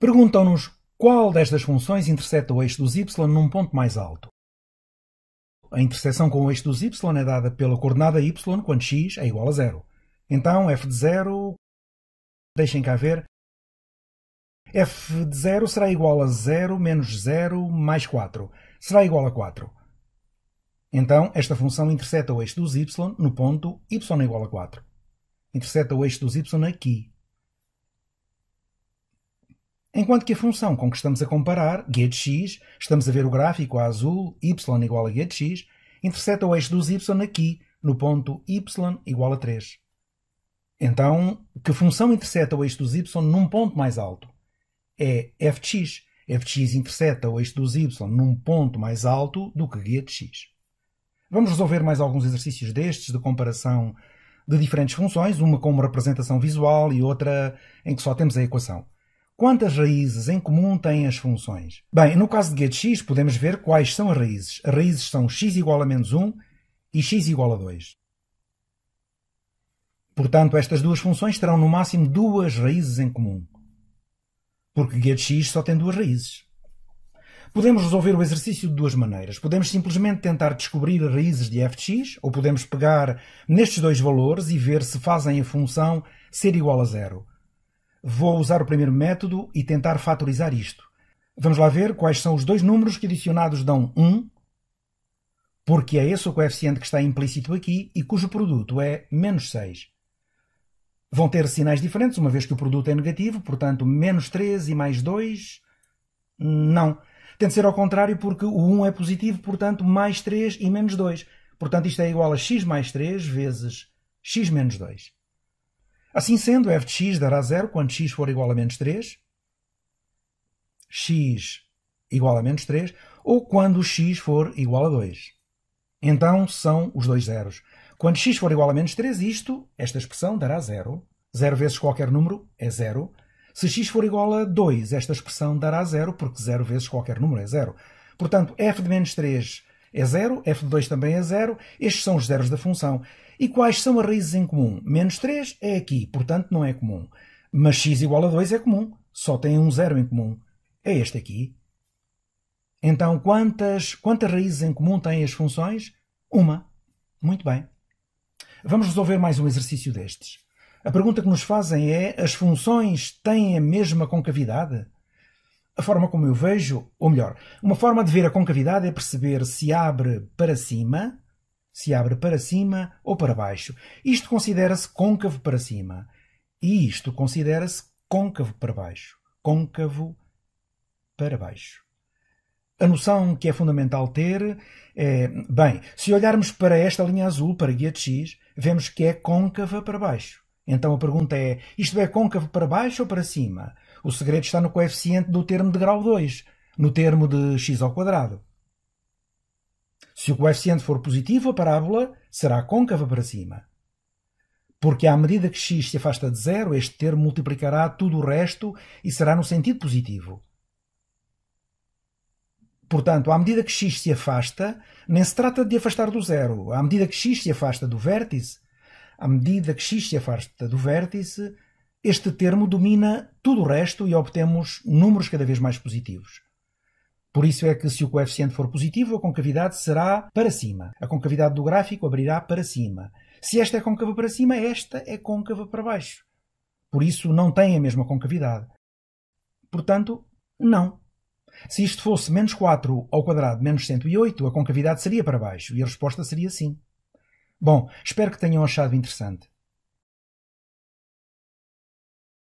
Perguntam-nos qual destas funções intercepta o eixo dos y num ponto mais alto. A interseção com o eixo dos y é dada pela coordenada y quando x é igual a zero. Então, f de zero, deixem cá ver, f de zero será igual a zero menos zero mais 4. Será igual a 4. Então, esta função intercepta o eixo dos y no ponto y é igual a 4. Intercepta o eixo dos y aqui, Enquanto que a função com que estamos a comparar, getx, estamos a ver o gráfico a azul, y igual a getx, intercepta o eixo dos y aqui, no ponto y igual a 3. Então, que função intercepta o eixo dos y num ponto mais alto? É fx. fx intercepta o eixo dos y num ponto mais alto do que getx. Vamos resolver mais alguns exercícios destes de comparação de diferentes funções, uma com uma representação visual e outra em que só temos a equação. Quantas raízes em comum têm as funções? Bem, no caso de getx, podemos ver quais são as raízes. As raízes são x igual a menos 1 e x igual a 2. Portanto, estas duas funções terão no máximo duas raízes em comum. Porque getx só tem duas raízes. Podemos resolver o exercício de duas maneiras. Podemos simplesmente tentar descobrir as raízes de f de x, ou podemos pegar nestes dois valores e ver se fazem a função ser igual a zero. Vou usar o primeiro método e tentar fatorizar isto. Vamos lá ver quais são os dois números que adicionados dão 1, porque é esse o coeficiente que está implícito aqui e cujo produto é menos 6. Vão ter sinais diferentes, uma vez que o produto é negativo, portanto, menos 3 e mais 2. Não. Tem de ser ao contrário, porque o 1 é positivo, portanto, mais 3 e menos 2. Portanto, isto é igual a x mais 3 vezes x menos 2. Assim sendo, f de x dará zero quando x for igual a menos 3, x igual a menos 3, ou quando x for igual a 2. Então são os dois zeros. Quando x for igual a menos 3, isto, esta expressão, dará zero. Zero vezes qualquer número é zero. Se x for igual a 2, esta expressão dará zero, porque zero vezes qualquer número é zero. Portanto, f de menos 3 é zero, f2 também é zero, estes são os zeros da função. E quais são as raízes em comum? Menos 3 é aqui, portanto não é comum. Mas x igual a 2 é comum, só tem um zero em comum. É este aqui. Então quantas, quantas raízes em comum têm as funções? Uma. Muito bem. Vamos resolver mais um exercício destes. A pergunta que nos fazem é: as funções têm a mesma concavidade? A forma como eu vejo, ou melhor, uma forma de ver a concavidade é perceber se abre para cima, se abre para cima ou para baixo. Isto considera-se côncavo para cima. E isto considera-se côncavo para baixo. Côncavo para baixo. A noção que é fundamental ter é, bem, se olharmos para esta linha azul, para guia de X, vemos que é côncava para baixo. Então a pergunta é, isto é côncavo para baixo ou para cima? O segredo está no coeficiente do termo de grau 2, no termo de x ao quadrado. Se o coeficiente for positivo, a parábola será côncava para cima. Porque à medida que x se afasta de zero, este termo multiplicará tudo o resto e será no sentido positivo. Portanto, à medida que x se afasta, nem se trata de afastar do zero. À medida que x se afasta do vértice, à medida que x se afasta do vértice, este termo domina tudo o resto e obtemos números cada vez mais positivos. Por isso é que, se o coeficiente for positivo, a concavidade será para cima. A concavidade do gráfico abrirá para cima. Se esta é côncava para cima, esta é côncava para baixo. Por isso, não tem a mesma concavidade. Portanto, não. Se isto fosse menos 4 ao quadrado menos 108, a concavidade seria para baixo e a resposta seria sim. Bom, espero que tenham achado interessante.